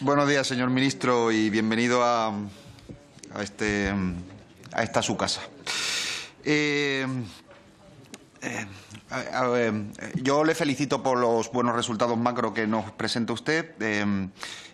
Buenos días, señor ministro, y bienvenido a, este, esta su casa. Eh, eh, yo le felicito por los buenos resultados macro que nos presenta usted. Eh,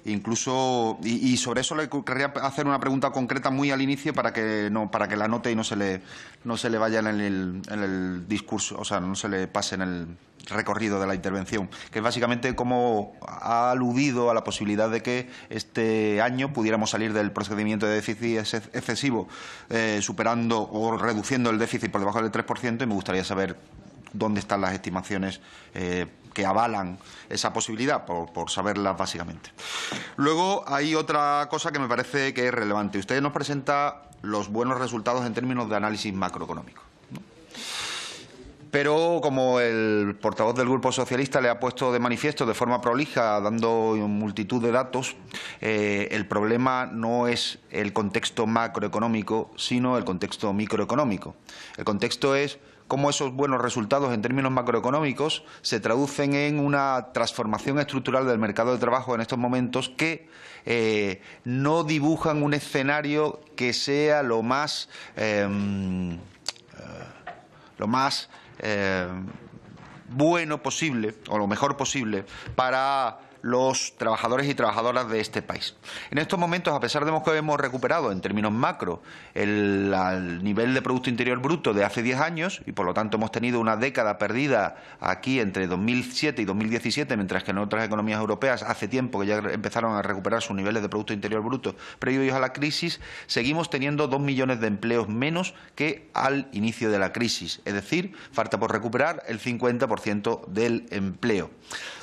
incluso, y, sobre eso le querría hacer una pregunta concreta muy al inicio para que, no, para que la note y no se le, no se le vaya en el, en el discurso, o sea, no se le pase en el, recorrido de la intervención, que es básicamente como ha aludido a la posibilidad de que este año pudiéramos salir del procedimiento de déficit excesivo eh, superando o reduciendo el déficit por debajo del 3% y me gustaría saber dónde están las estimaciones eh, que avalan esa posibilidad, por, por, saberlas básicamente. Luego hay otra cosa que me parece que es relevante. Usted nos presenta los buenos resultados en términos de análisis macroeconómico pero como el portavoz del Grupo Socialista le ha puesto de manifiesto de forma prolija, dando multitud de datos, eh, el problema no es el contexto macroeconómico, sino el contexto microeconómico. El contexto es cómo esos buenos resultados en términos macroeconómicos se traducen en una transformación estructural del mercado de trabajo en estos momentos que eh, no dibujan un escenario que sea lo más... Em, eh, lo más eh, bueno posible o lo mejor posible para los trabajadores y trabajadoras de este país. En estos momentos, a pesar de que hemos recuperado en términos macro el, nivel de Producto Interior Bruto de hace 10 años y por lo tanto hemos tenido una década perdida aquí entre 2007 y 2017, mientras que en otras economías europeas hace tiempo que ya empezaron a recuperar sus niveles de Producto Interior Bruto previos a la crisis, seguimos teniendo 2 millones de empleos menos que al inicio de la crisis. Es decir, falta por recuperar el 50% del empleo.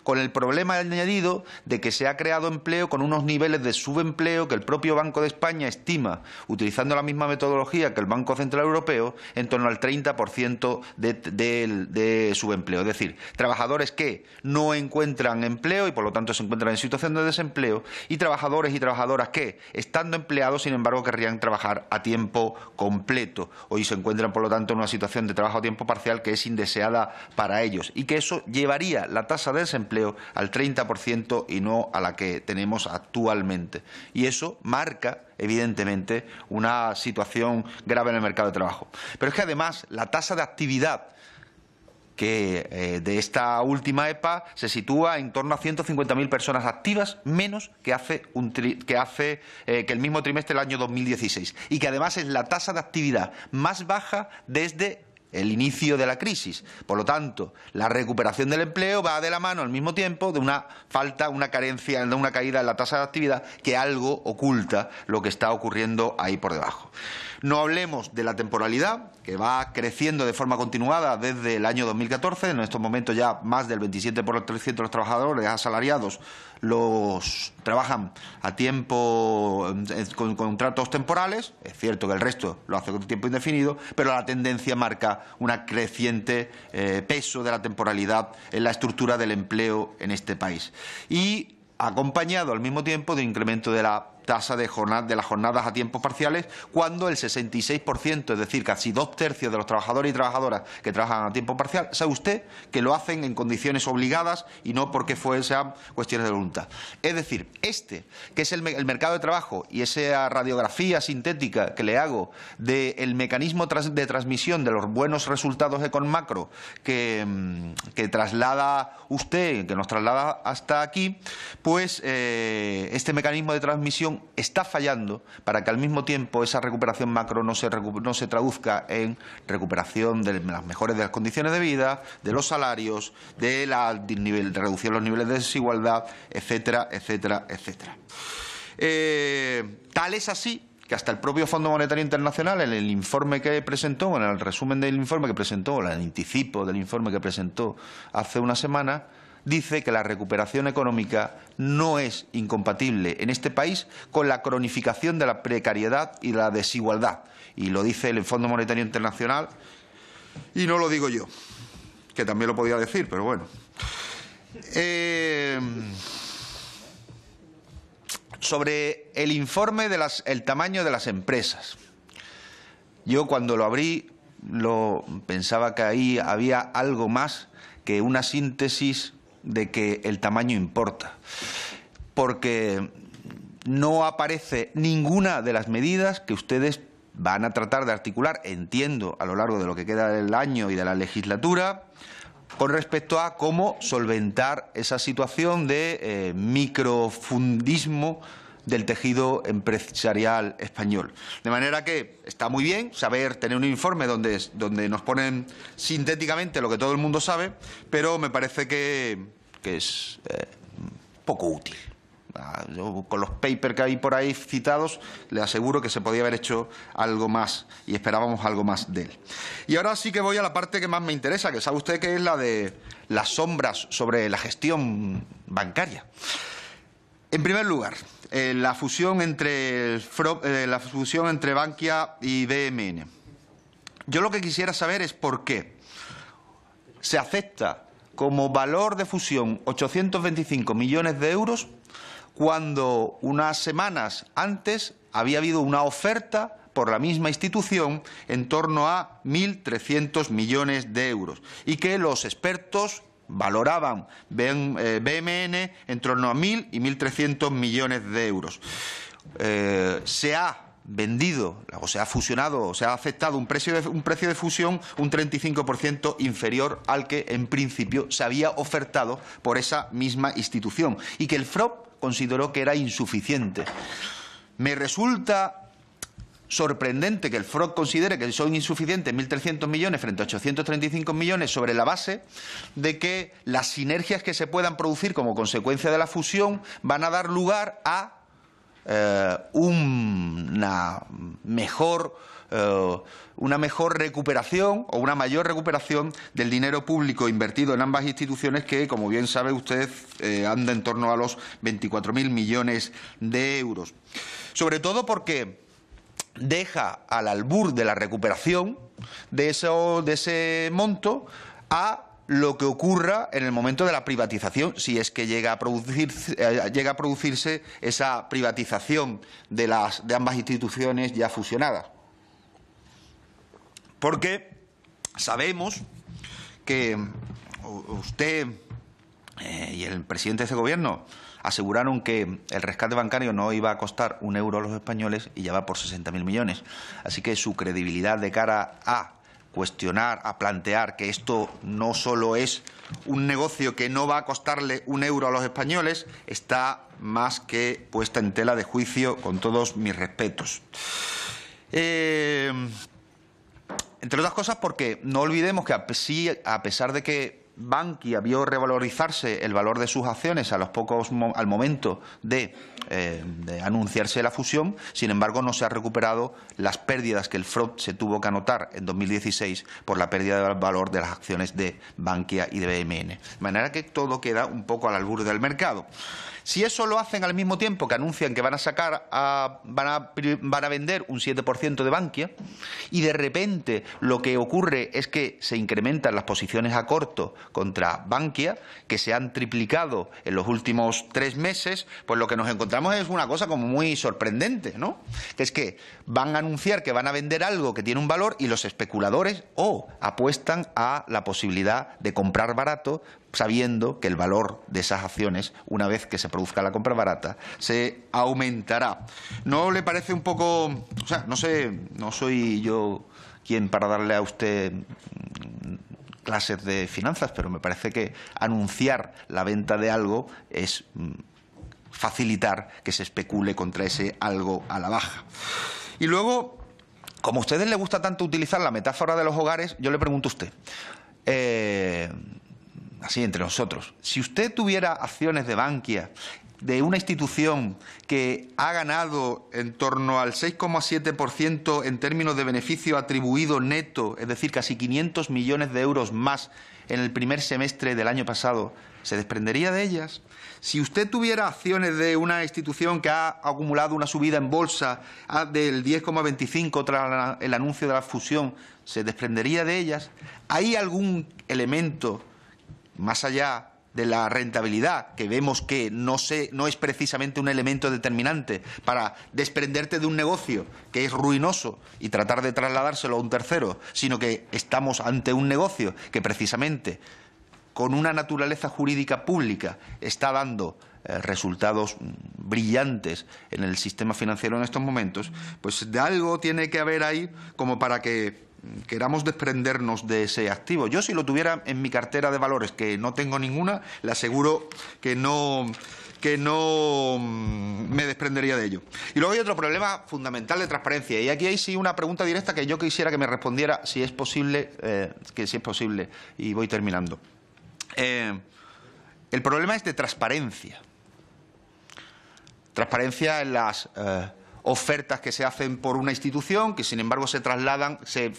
Con el problema añadido de que se ha creado empleo con unos niveles de subempleo que el propio Banco de España estima, utilizando la misma metodología que el Banco Central Europeo, en torno al 30% de, de subempleo. Es decir, trabajadores que no encuentran empleo y por lo tanto se encuentran en situación de desempleo y trabajadores y trabajadoras que, estando empleados, sin embargo, querrían trabajar a tiempo completo. Hoy se encuentran, por lo tanto, en una situación de trabajo a tiempo parcial que es indeseada para ellos y que eso llevaría la tasa de desempleo al 30% y no a la que tenemos actualmente. Y eso marca evidentemente una situación grave en el mercado de trabajo. Pero es que además la tasa de actividad eh, de esta última EPA se sitúa en torno a 150.000 personas activas, menos que hace, que, hace eh, que el mismo trimestre del año 2016, y que además es la tasa de actividad más baja desde el inicio de la crisis. Por lo tanto, la recuperación del empleo va de la mano al mismo tiempo de una falta, una carencia, una caída en la tasa de actividad que algo oculta lo que está ocurriendo ahí por debajo. No hablemos de la temporalidad, que va creciendo de forma continuada desde el año 2014. En estos momentos ya más del 27% de los trabajadores asalariados los trabajan a tiempo eh, con contratos temporales. Es cierto que el resto lo hace con tiempo indefinido, pero la tendencia marca un creciente eh, peso de la temporalidad en la estructura del empleo en este país. Y acompañado al mismo tiempo de incremento de la tasa de, jornada, de las jornadas a tiempos parciales, cuando el 66%, es decir, casi dos tercios de los trabajadores y trabajadoras que trabajan a tiempo parcial, sabe usted que lo hacen en condiciones obligadas y no porque sean cuestiones de voluntad. Es decir, este, que es el, mercado de trabajo y esa radiografía sintética que le hago del mecanismo de transmisión de los buenos resultados de Conmacro que, que traslada usted, que nos traslada hasta aquí, pues eh, este mecanismo de transmisión está fallando para que al mismo tiempo esa recuperación macro no se, no se traduzca en recuperación de las mejores de las condiciones de vida, de los salarios, de la los niveles de desigualdad, etcétera, etcétera, etcétera. Eh, tal es así que hasta el propio Fondo Monetario Internacional, en el informe que presentó, en el resumen del informe que presentó, en el anticipo del informe que presentó hace una semana, dice que la recuperación económica no es incompatible en este país con la cronificación de la precariedad y la desigualdad. Y lo dice el Fondo Monetario Internacional y no lo digo yo, que también lo podía decir, pero bueno. Eh, sobre el informe del tamaño de las empresas. Yo cuando lo abrí lo pensaba que ahí había algo más que una síntesis de que el tamaño importa, porque no aparece ninguna de las medidas que ustedes van a tratar de articular, entiendo, a lo largo de lo que queda del año y de la legislatura, con respecto a cómo solventar esa situación de eh, microfundismo del tejido empresarial español. De manera que está muy bien saber tener un informe donde, nos ponen sintéticamente lo que todo el mundo sabe, pero me parece que, es eh, poco útil. Ah, con los papers que hay por ahí citados, le aseguro que se podía haber hecho algo más y esperábamos algo más de él. Y ahora sí que voy a la parte que más me interesa, que sabe usted que es la de las sombras sobre la gestión bancaria. En primer lugar, eh, la, fusión entre eh, la fusión entre Bankia y BMN. Yo lo que quisiera saber es por qué se acepta como valor de fusión 825 millones de euros cuando unas semanas antes había habido una oferta por la misma institución en torno a 1.300 millones de euros y que los expertos valoraban BMN eh, en torno a 1.000 y 1.300 millones de euros. Eh, se ha vendido o se ha fusionado o se ha aceptado un precio de, un precio de fusión un 35% inferior al que en principio se había ofertado por esa misma institución y que el FROP consideró que era insuficiente. Me resulta sorprendente que el FROC considere que son insuficientes 1.300 millones frente a 835 millones sobre la base de que las sinergias que se puedan producir como consecuencia de la fusión van a dar lugar a eh, una mejor eh, una mejor recuperación o una mayor recuperación del dinero público invertido en ambas instituciones que, como bien sabe usted, eh, anda en torno a los 24.000 millones de euros. Sobre todo porque deja al albur de la recuperación de, ese monto a lo que ocurra en el momento de la privatización, si es que llega a, eh, llega a producirse esa privatización de, las, de ambas instituciones ya fusionadas. Porque sabemos que usted eh, y el presidente de ese gobierno aseguraron que el rescate bancario no iba a costar un euro a los españoles y ya va por 60.000 millones. Así que su credibilidad de cara a cuestionar, a plantear que esto no solo es un negocio que no va a costarle un euro a los españoles, está más que puesta en tela de juicio con todos mis respetos. Eh, entre otras cosas porque no olvidemos que a pesar de que Bankia vio revalorizarse el valor de sus acciones a los pocos al momento eh, de, anunciarse la fusión, sin embargo no se han recuperado las pérdidas que el FROD se tuvo que anotar en 2016 por la pérdida del valor de las acciones de Bankia y de BMN. De manera que todo queda un poco al albur del mercado. Si eso lo hacen al mismo tiempo que anuncian que van a sacar, a, van, a, van a vender un 7% de Bankia y de repente lo que ocurre es que se incrementan las posiciones a corto contra Bankia, que se han triplicado en los últimos tres meses, pues lo que nos encontramos es una cosa como muy sorprendente, ¿no? Que es que van a anunciar que van a vender algo que tiene un valor y los especuladores o apuestan a la posibilidad de comprar barato sabiendo que el valor de esas acciones, una vez que se produzca la compra barata, se aumentará. ¿No le parece un poco, o sea, no sé, no soy yo quien para darle a usted mm, clases de finanzas, pero me parece que anunciar la venta de algo es mm, facilitar que se especule contra ese algo a la baja. Y luego, como a ustedes les gusta tanto utilizar la metáfora de los hogares, yo le pregunto a usted, eh, así entre nosotros, si usted tuviera acciones de Bankia, de una institución que ha ganado en torno al 6,7% en términos de beneficio atribuido neto, es decir, casi 500 millones de euros más en el primer semestre del año pasado, ¿se desprendería de ellas? Si usted tuviera acciones de una institución que ha acumulado una subida en bolsa ah, del 10,25 tras el anuncio de la fusión, ¿se desprendería de ellas? ¿Hay algún elemento más allá de la rentabilidad, que vemos que no, es precisamente un elemento determinante para desprenderte de un negocio que es ruinoso y tratar de trasladárselo a un tercero, sino que estamos ante un negocio que precisamente con una naturaleza jurídica pública está dando eh, resultados brillantes en el sistema financiero en estos momentos, pues de algo tiene que haber ahí como para que queramos desprendernos de ese activo. Yo si lo tuviera en mi cartera de valores, que no tengo ninguna, le aseguro que no mm, me desprendería de ello. Y luego hay otro problema fundamental de transparencia. Y aquí hay sí una pregunta directa que yo quisiera que me respondiera, si es posible, eh, que si es posible. Y voy terminando. Eh, el problema es de transparencia. Transparencia en las eh, ofertas que se hacen por una institución que, sin embargo, se trasladan, se,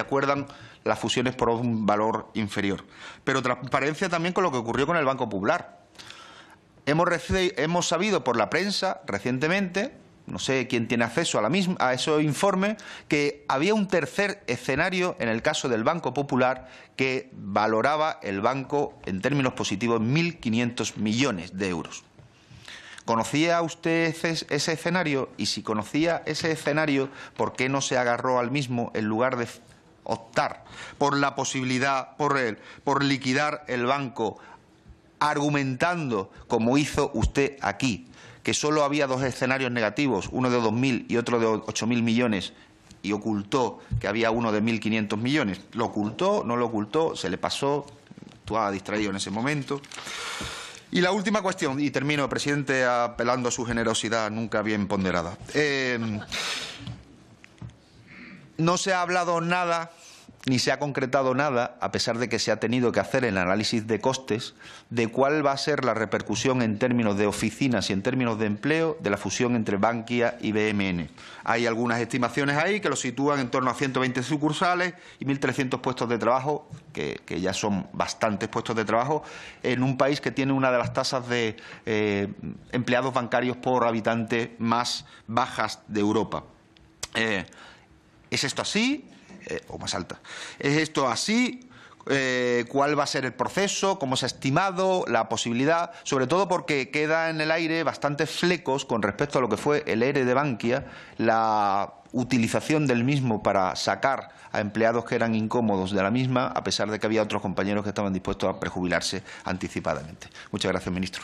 acuerdan las fusiones por un valor inferior. Pero transparencia también con lo que ocurrió con el Banco Popular. Hemos, sabido por la prensa recientemente, no sé quién tiene acceso a, la misma, a esos informes, que había un tercer escenario en el caso del Banco Popular que valoraba el banco en términos positivos 1.500 millones de euros. ¿Conocía usted ese, escenario? Y si conocía ese escenario, ¿por qué no se agarró al mismo en lugar de optar por la posibilidad, por, él, por liquidar el banco, argumentando, como hizo usted aquí, que solo había dos escenarios negativos, uno de 2.000 y otro de 8.000 millones, y ocultó que había uno de 1.500 millones. ¿Lo ocultó? ¿No lo ocultó? ¿Se le pasó? has distraído en ese momento. Y la última cuestión, y termino, presidente, apelando a su generosidad nunca bien ponderada. Eh, no se ha hablado nada ni se ha concretado nada, a pesar de que se ha tenido que hacer el análisis de costes, de cuál va a ser la repercusión en términos de oficinas y en términos de empleo de la fusión entre Bankia y BMN. Hay algunas estimaciones ahí que lo sitúan en torno a 120 sucursales y 1.300 puestos de trabajo, que, ya son bastantes puestos de trabajo, en un país que tiene una de las tasas de eh, empleados bancarios por habitante más bajas de Europa. Eh, ¿Es esto así? Eh, o más alta ¿Es esto así? Eh, cuál va a ser el proceso, cómo se ha estimado, la posibilidad, sobre todo porque queda en el aire bastantes flecos con respecto a lo que fue el ERE de Bankia, la utilización del mismo para sacar a empleados que eran incómodos de la misma, a pesar de que había otros compañeros que estaban dispuestos a prejubilarse anticipadamente. Muchas gracias, ministro.